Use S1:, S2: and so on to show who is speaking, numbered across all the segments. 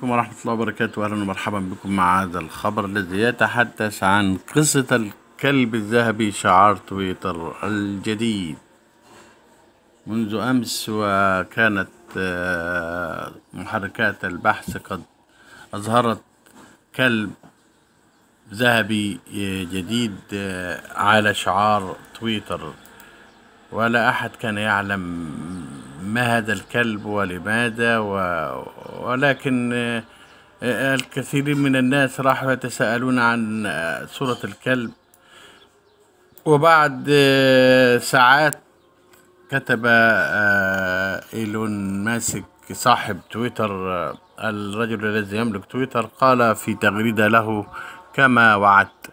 S1: عليكم ورحمة الله وبركاته أهلا ومرحبا بكم مع هذا الخبر الذي يتحدث عن قصة الكلب الذهبي شعار تويتر الجديد منذ أمس وكانت آه، محركات البحث قد أظهرت كلب ذهبي آه، جديد آه، على شعار تويتر ولا أحد كان يعلم ما هذا الكلب ولماذا و... ولكن آه، الكثيرين من الناس راحوا يتساءلون عن آه، صورة الكلب وبعد آه، ساعات كتب إيلون ماسك صاحب تويتر الرجل الذي يملك تويتر قال في تغريدة له كما وعدت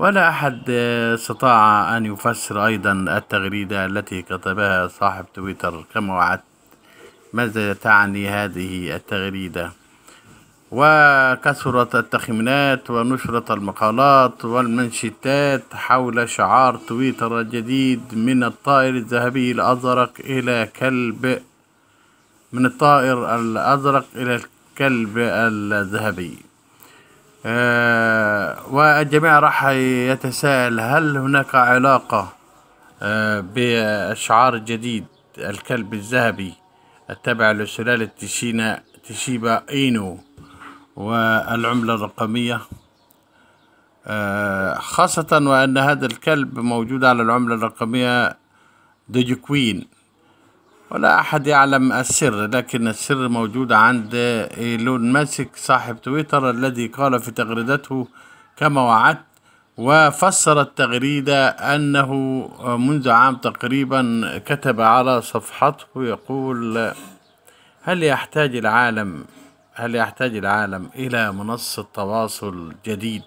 S1: ولا أحد استطاع أن يفسر أيضا التغريدة التي كتبها صاحب تويتر كما وعدت ماذا تعني هذه التغريدة وكثرت التخمينات ونشرت المقالات والمنشتات حول شعار تويتر الجديد من الطائر الذهبي الأزرق إلى كلب من الطائر الأزرق إلى الكلب الذهبي آه، والجميع راح يتساءل هل هناك علاقة آه، بالشعار الجديد الكلب الذهبي التابع لسلالة تشينا تشيبا إينو والعملة الرقمية آه، خاصة وأن هذا الكلب موجود على العملة الرقمية ديجي كوين ولا أحد يعلم السر لكن السر موجود عند إيلون ماسك صاحب تويتر الذي قال في تغريدته كما وعدت وفسر التغريدة أنه منذ عام تقريبا كتب على صفحته يقول هل يحتاج العالم هل يحتاج العالم إلى منصة تواصل جديد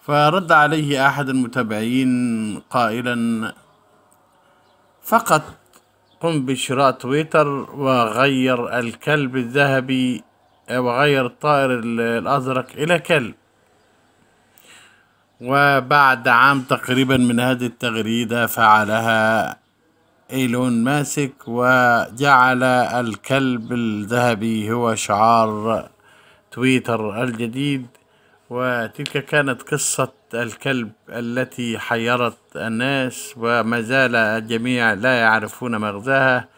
S1: فرد عليه أحد المتابعين قائلا فقط قم بشراء تويتر وغير الكلب الذهبي وغير الطائر الأزرق إلى كلب وبعد عام تقريبا من هذه التغريدة فعلها إيلون ماسك وجعل الكلب الذهبي هو شعار تويتر الجديد وتلك كانت قصة الكلب التي حيرت الناس وما زال الجميع لا يعرفون مغزاها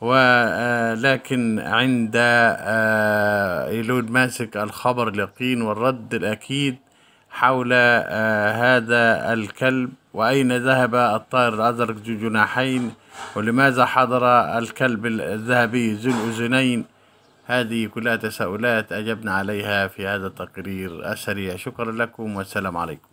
S1: ولكن آه، عند آه، إيلون ماسك الخبر اليقين والرد الأكيد حول آه، هذا الكلب وأين ذهب الطائر الأزرق ذو جناحين ولماذا حضر الكلب الذهبي ذو الأذنين هذه كلها تساؤلات أجبنا عليها في هذا التقرير السريع شكرا لكم والسلام عليكم